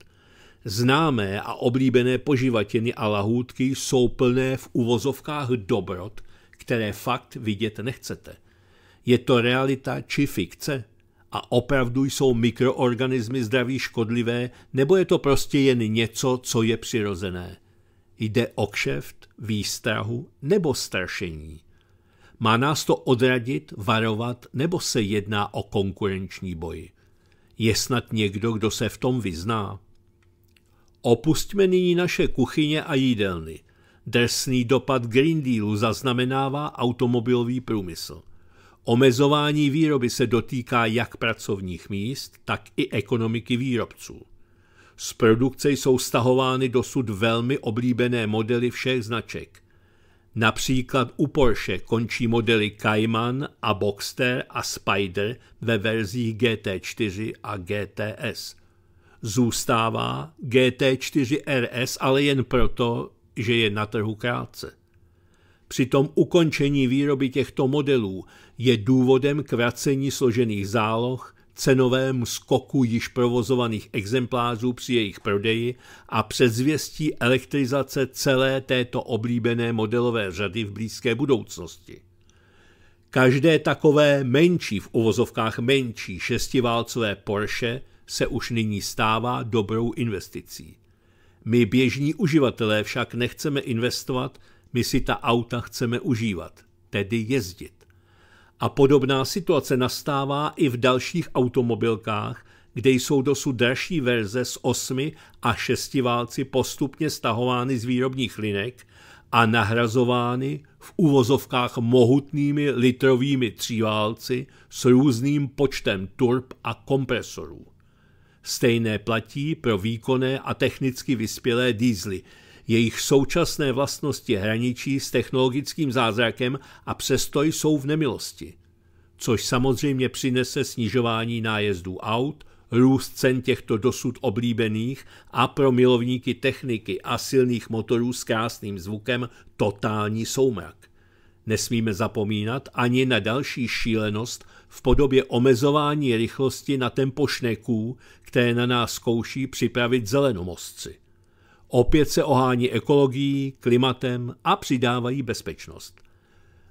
Známé a oblíbené poživatiny a lahůdky jsou plné v uvozovkách dobrot, které fakt vidět nechcete. Je to realita či fikce? A opravdu jsou mikroorganismy zdraví škodlivé, nebo je to prostě jen něco, co je přirozené? Jde o kšeft, výstrahu nebo strašení? Má nás to odradit, varovat, nebo se jedná o konkurenční boji? Je snad někdo, kdo se v tom vyzná? Opustme nyní naše kuchyně a jídelny. Drsný dopad Green Dealu zaznamenává automobilový průmysl. Omezování výroby se dotýká jak pracovních míst, tak i ekonomiky výrobců. Z produkce jsou stahovány dosud velmi oblíbené modely všech značek. Například u Porsche končí modely Cayman a Boxster a Spider ve verzích GT4 a GTS. Zůstává GT4 RS ale jen proto, že je na trhu krátce. tom ukončení výroby těchto modelů je důvodem k vracení složených záloh cenovém skoku již provozovaných exemplářů při jejich prodeji a předzvěstí elektrizace celé této oblíbené modelové řady v blízké budoucnosti. Každé takové menší, v uvozovkách menší, šestiválcové Porsche se už nyní stává dobrou investicí. My běžní uživatelé však nechceme investovat, my si ta auta chceme užívat, tedy jezdit. A podobná situace nastává i v dalších automobilkách, kde jsou dosud dražší verze s 8 a 6 válci postupně stahovány z výrobních linek a nahrazovány v uvozovkách mohutnými litrovými tříválci s různým počtem turb a kompresorů. Stejné platí pro výkonné a technicky vyspělé dýzly – jejich současné vlastnosti hraničí s technologickým zázrakem a přesto jsou v nemilosti. Což samozřejmě přinese snižování nájezdů aut, růst cen těchto dosud oblíbených a pro milovníky techniky a silných motorů s krásným zvukem totální soumrak. Nesmíme zapomínat ani na další šílenost v podobě omezování rychlosti na tempo šneků, které na nás zkouší připravit zelenomostci. Opět se ohání ekologií, klimatem a přidávají bezpečnost.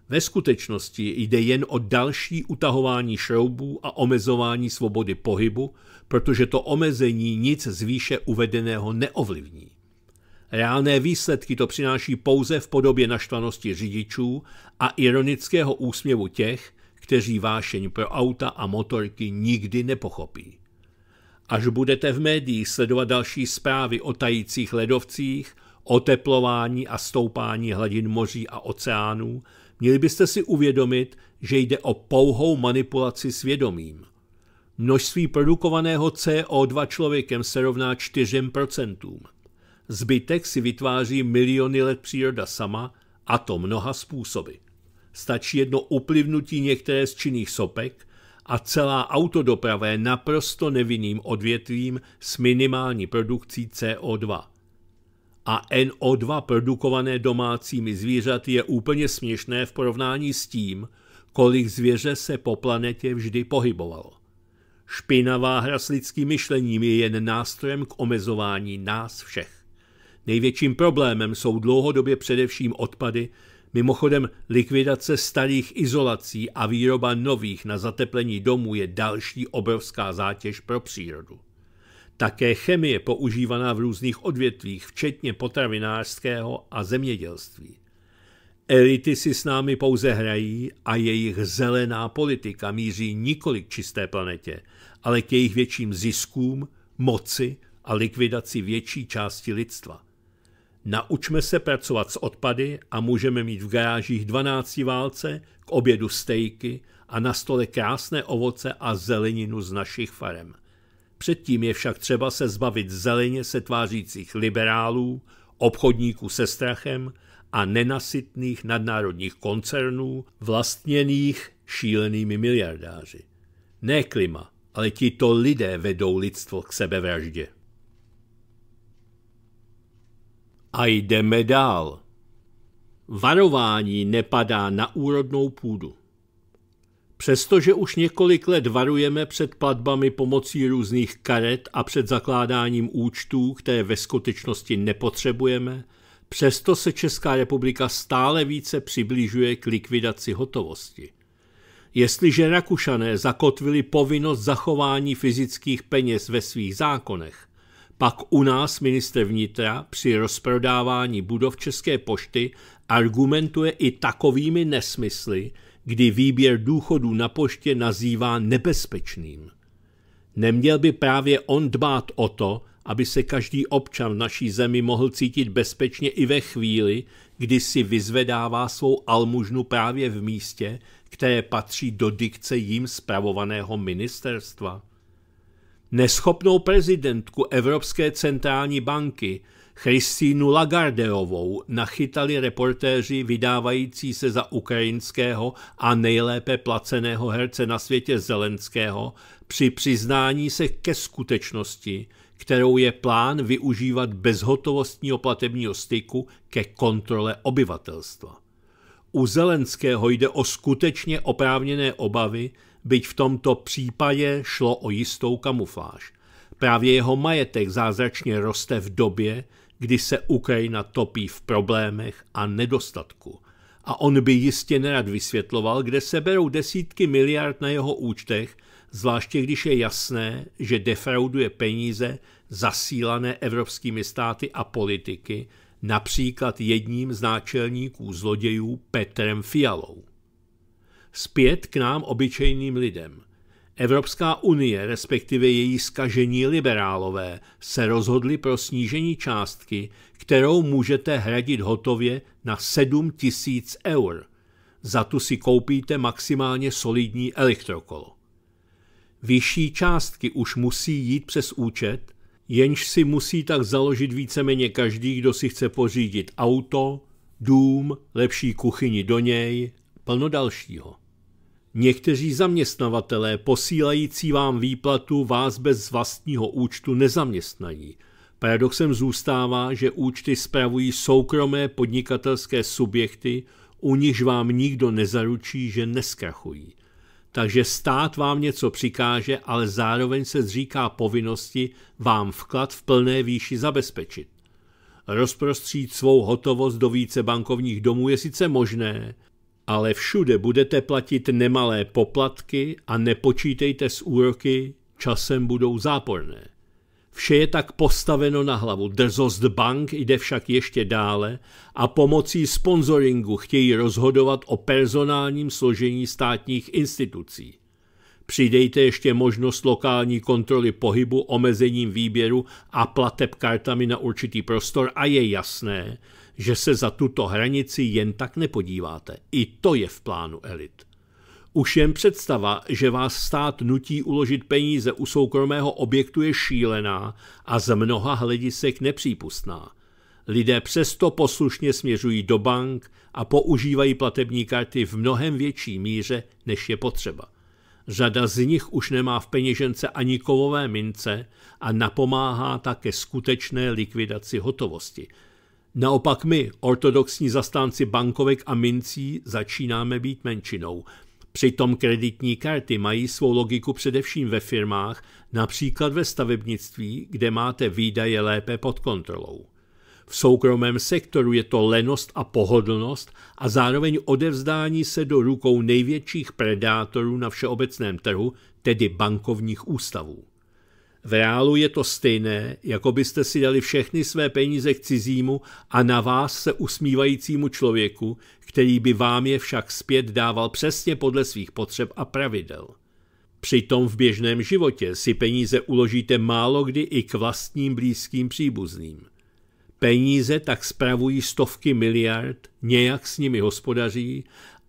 Ve skutečnosti jde jen o další utahování šroubů a omezování svobody pohybu, protože to omezení nic z výše uvedeného neovlivní. Reálné výsledky to přináší pouze v podobě naštvanosti řidičů a ironického úsměvu těch, kteří vášeň pro auta a motorky nikdy nepochopí. Až budete v médiích sledovat další zprávy o tajících ledovcích, oteplování a stoupání hladin moří a oceánů, měli byste si uvědomit, že jde o pouhou manipulaci svědomím. Množství produkovaného CO2 člověkem se rovná 4%. Zbytek si vytváří miliony let příroda sama, a to mnoha způsoby. Stačí jedno uplivnutí některé z činných sopek, a celá autodoprava je naprosto nevinným odvětvím s minimální produkcí CO2. A NO2 produkované domácími zvířaty je úplně směšné v porovnání s tím, kolik zvěře se po planetě vždy pohybovalo. Špinavá hra s lidským myšlením je jen nástrojem k omezování nás všech. Největším problémem jsou dlouhodobě především odpady, Mimochodem, likvidace starých izolací a výroba nových na zateplení domů je další obrovská zátěž pro přírodu. Také chemie používaná v různých odvětvích, včetně potravinářského a zemědělství. Elity si s námi pouze hrají a jejich zelená politika míří nikoli k čisté planetě, ale k jejich větším ziskům, moci a likvidaci větší části lidstva – Naučme se pracovat s odpady a můžeme mít v garážích 12 válce, k obědu stejky a na stole krásné ovoce a zeleninu z našich farem. Předtím je však třeba se zbavit zeleně se tvářících liberálů, obchodníků se strachem a nenasytných nadnárodních koncernů vlastněných šílenými miliardáři. Ne klima, ale tito lidé vedou lidstvo k sebevraždě. a jdeme dál. Varování nepadá na úrodnou půdu. Přestože už několik let varujeme před platbami pomocí různých karet a před zakládáním účtů, které ve skutečnosti nepotřebujeme, přesto se Česká republika stále více přiblížuje k likvidaci hotovosti. Jestliže Rakušané zakotvili povinnost zachování fyzických peněz ve svých zákonech, pak u nás ministr vnitra při rozprodávání budov České pošty argumentuje i takovými nesmysly, kdy výběr důchodů na poště nazývá nebezpečným. Neměl by právě on dbát o to, aby se každý občan v naší zemi mohl cítit bezpečně i ve chvíli, kdy si vyzvedává svou almužnu právě v místě, které patří do dikce jim zpravovaného ministerstva? neschopnou prezidentku Evropské centrální banky Christínu Lagardeovou nachytali reportéři vydávající se za ukrajinského a nejlépe placeného herce na světě Zelenského při přiznání se ke skutečnosti, kterou je plán využívat bezhotovostního platebního styku ke kontrole obyvatelstva. U Zelenského jde o skutečně oprávněné obavy, byť v tomto případě šlo o jistou kamufláž. Právě jeho majetek zázračně roste v době, kdy se Ukrajina topí v problémech a nedostatku. A on by jistě nerad vysvětloval, kde se berou desítky miliard na jeho účtech, zvláště když je jasné, že defrauduje peníze zasílané evropskými státy a politiky, například jedním z náčelníků zlodějů Petrem Fialou zpět k nám obyčejným lidem. Evropská unie, respektive její skažení liberálové, se rozhodli pro snížení částky, kterou můžete hradit hotově na 7 tisíc eur. Za tu si koupíte maximálně solidní elektrokolo. Vyšší částky už musí jít přes účet, jenž si musí tak založit víceméně každý, kdo si chce pořídit auto, dům, lepší kuchyni do něj, plno dalšího. Někteří zaměstnavatelé posílající vám výplatu vás bez vlastního účtu nezaměstnají. Paradoxem zůstává, že účty spravují soukromé podnikatelské subjekty, u nichž vám nikdo nezaručí, že neskrachují. Takže stát vám něco přikáže, ale zároveň se zříká povinnosti vám vklad v plné výši zabezpečit. Rozprostřít svou hotovost do více bankovních domů je sice možné, ale všude budete platit nemalé poplatky a nepočítejte s úroky, časem budou záporné. Vše je tak postaveno na hlavu. Drzost bank jde však ještě dále a pomocí sponsoringu chtějí rozhodovat o personálním složení státních institucí. Přidejte ještě možnost lokální kontroly pohybu omezením výběru a plateb kartami na určitý prostor a je jasné, že se za tuto hranici jen tak nepodíváte. I to je v plánu elit. Už jen představa, že vás stát nutí uložit peníze u soukromého objektu je šílená a z mnoha hledisek nepřípustná. Lidé přesto poslušně směřují do bank a používají platební karty v mnohem větší míře, než je potřeba. Řada z nich už nemá v peněžence ani kovové mince a napomáhá také skutečné likvidaci hotovosti – Naopak my, ortodoxní zastánci bankovek a mincí, začínáme být menšinou. Přitom kreditní karty mají svou logiku především ve firmách, například ve stavebnictví, kde máte výdaje lépe pod kontrolou. V soukromém sektoru je to lenost a pohodlnost a zároveň odevzdání se do rukou největších predátorů na všeobecném trhu, tedy bankovních ústavů. V reálu je to stejné, jako byste si dali všechny své peníze k cizímu a na vás se usmívajícímu člověku, který by vám je však zpět dával přesně podle svých potřeb a pravidel. Přitom v běžném životě si peníze uložíte málo kdy i k vlastním blízkým příbuzným. Peníze tak spravují stovky miliard, nějak s nimi hospodaří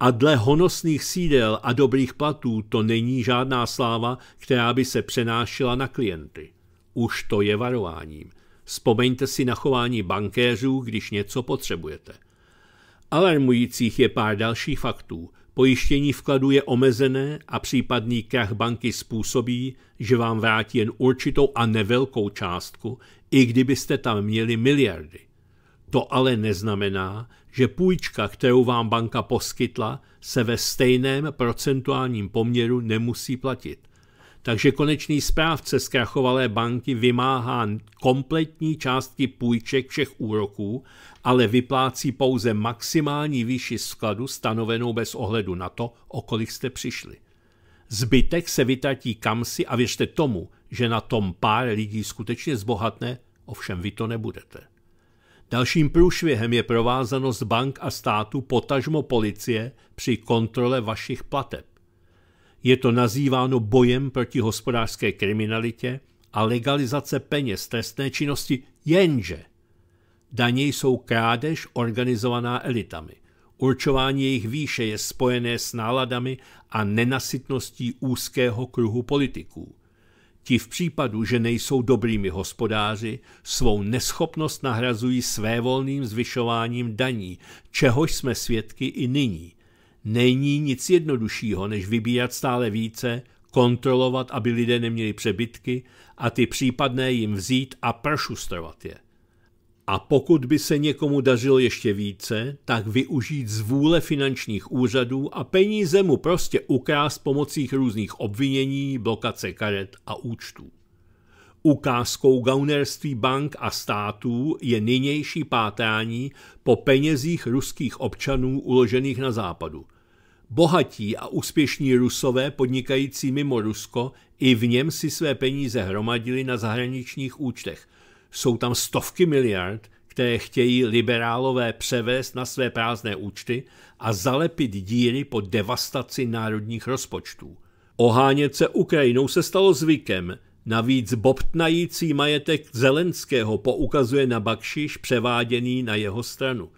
a dle honosných sídel a dobrých platů to není žádná sláva, která by se přenášela na klienty. Už to je varováním. Vzpomeňte si na chování bankéřů, když něco potřebujete. Alarmujících je pár dalších faktů. Pojištění vkladu je omezené a případný krach banky způsobí, že vám vrátí jen určitou a nevelkou částku, i kdybyste tam měli miliardy. To ale neznamená, že půjčka, kterou vám banka poskytla, se ve stejném procentuálním poměru nemusí platit. Takže konečný správce zkrachovalé banky vymáhá kompletní částky půjček všech úroků, ale vyplácí pouze maximální výši skladu stanovenou bez ohledu na to, o kolik jste přišli. Zbytek se vytratí kamsi a věřte tomu, že na tom pár lidí skutečně zbohatne, ovšem vy to nebudete. Dalším průšvihem je provázanost bank a státu potažmo policie při kontrole vašich plateb. Je to nazýváno bojem proti hospodářské kriminalitě a legalizace peněz trestné činnosti, jenže daně jsou krádež organizovaná elitami. Určování jejich výše je spojené s náladami a nenasytností úzkého kruhu politiků – Ti v případu, že nejsou dobrými hospodáři, svou neschopnost nahrazují svévolným zvyšováním daní, čehož jsme svědky i nyní. Není nic jednoduššího, než vybírat stále více, kontrolovat, aby lidé neměli přebytky a ty případné jim vzít a prošustrovat je. A pokud by se někomu dařilo ještě více, tak využít zvůle finančních úřadů a peníze mu prostě ukrást pomocí různých obvinění, blokace karet a účtů. Ukázkou gaunerství bank a států je nynější pátrání po penězích ruských občanů uložených na západu. Bohatí a úspěšní rusové podnikající mimo Rusko i v něm si své peníze hromadili na zahraničních účtech – jsou tam stovky miliard, které chtějí liberálové převést na své prázdné účty a zalepit díry po devastaci národních rozpočtů. Ohánět se Ukrajinou se stalo zvykem, navíc bobtnající majetek Zelenského poukazuje na bakšiš převáděný na jeho stranu.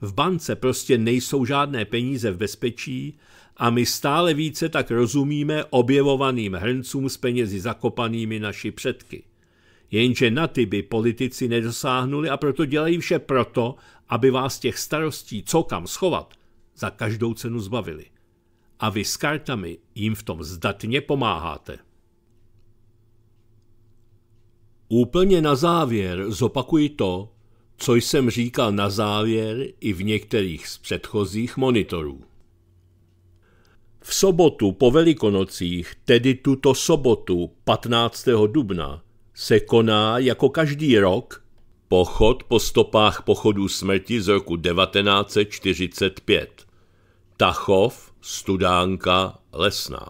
V bance prostě nejsou žádné peníze v bezpečí a my stále více tak rozumíme objevovaným hrncům s penězi zakopanými naši předky. Jenže na ty by politici nedosáhnuli a proto dělají vše proto, aby vás těch starostí, co kam schovat, za každou cenu zbavili. A vy s kartami jim v tom zdatně pomáháte. Úplně na závěr zopakuji to, co jsem říkal na závěr i v některých z předchozích monitorů. V sobotu po Velikonocích, tedy tuto sobotu 15. dubna, se koná jako každý rok pochod po stopách pochodů smrti z roku 1945. Tachov, Studánka, Lesná.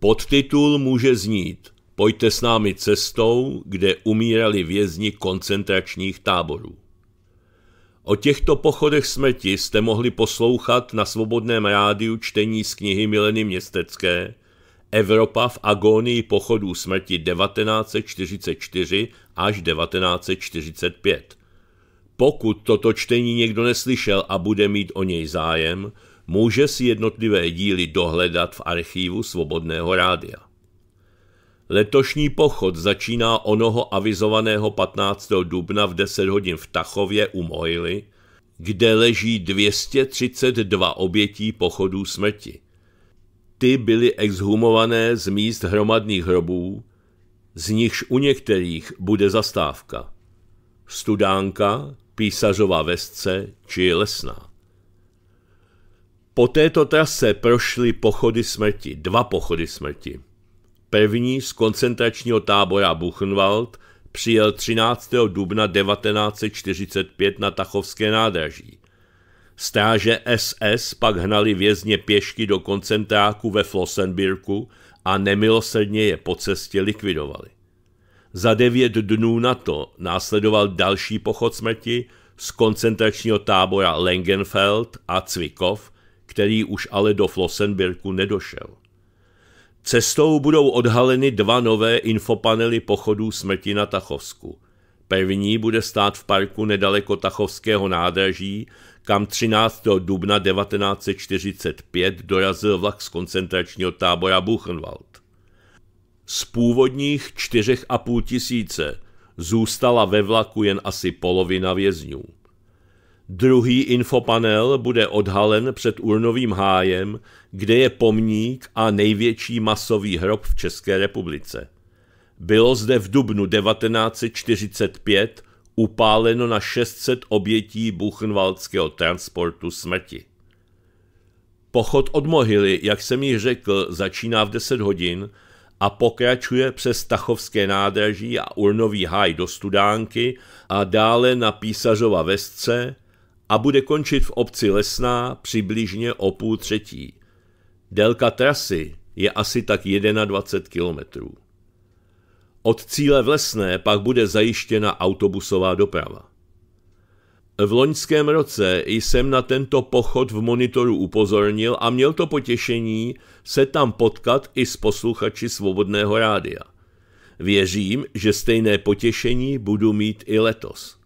Podtitul může znít Pojďte s námi cestou, kde umírali vězni koncentračních táborů. O těchto pochodech smrti jste mohli poslouchat na svobodném rádiu čtení z knihy Mileny Městecké, Evropa v agónii pochodů smrti 1944 až 1945. Pokud toto čtení někdo neslyšel a bude mít o něj zájem, může si jednotlivé díly dohledat v archívu Svobodného rádia. Letošní pochod začíná onoho avizovaného 15. dubna v 10 hodin v Tachově u Mojly, kde leží 232 obětí pochodů smrti ty byly exhumované z míst hromadných hrobů, z nichž u některých bude zastávka. Studánka, písařová vesce či Lesná. Po této trase prošly pochody smrti, dva pochody smrti. První z koncentračního tábora Buchenwald přijel 13. dubna 1945 na Tachovské nádraží. Stráže SS pak hnali vězně pěšky do koncentráku ve Flossenbirku a nemilosrdně je po cestě likvidovali. Za devět dnů na to následoval další pochod smrti z koncentračního tábora Lengenfeld a Cvikov, který už ale do Flossenbirku nedošel. Cestou budou odhaleny dva nové infopanely pochodů smrti na Tachovsku. První bude stát v parku nedaleko Tachovského nádraží kam 13. dubna 1945 dorazil vlak z koncentračního tábora Buchenwald. Z původních 4,5 tisíce zůstala ve vlaku jen asi polovina vězňů. Druhý infopanel bude odhalen před urnovým hájem, kde je pomník a největší masový hrob v České republice. Bylo zde v dubnu 1945 upáleno na 600 obětí buchenwaldského transportu smrti. Pochod od mohyly, jak jsem ji řekl, začíná v 10 hodin a pokračuje přes Tachovské nádraží a Urnový háj do Studánky a dále na Písařova vesce a bude končit v obci Lesná přibližně o půl třetí. Délka trasy je asi tak 21 kilometrů. Od cíle v Lesné pak bude zajištěna autobusová doprava. V loňském roce jsem na tento pochod v monitoru upozornil a měl to potěšení se tam potkat i s posluchači Svobodného rádia. Věřím, že stejné potěšení budu mít i letos.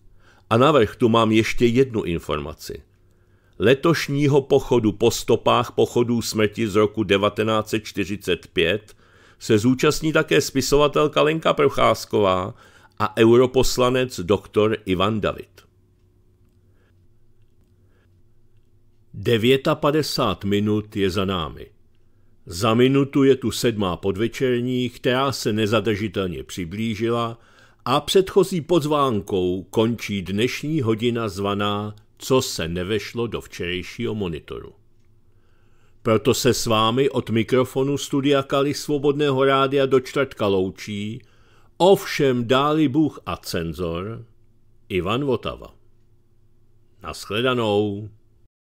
A navrh tu mám ještě jednu informaci. Letošního pochodu po stopách pochodů smrti z roku 1945 se zúčastní také spisovatelka Lenka Procházková a europoslanec doktor Ivan David. 59 minut je za námi. Za minutu je tu sedmá podvečerní, která se nezadržitelně přiblížila a předchozí pozvánkou končí dnešní hodina zvaná Co se nevešlo do včerejšího monitoru. Proto se s vámi od mikrofonu Studia Kali Svobodného rádia do čtvrtka loučí, ovšem dáli Bůh a cenzor, Ivan Votava. Naschledanou.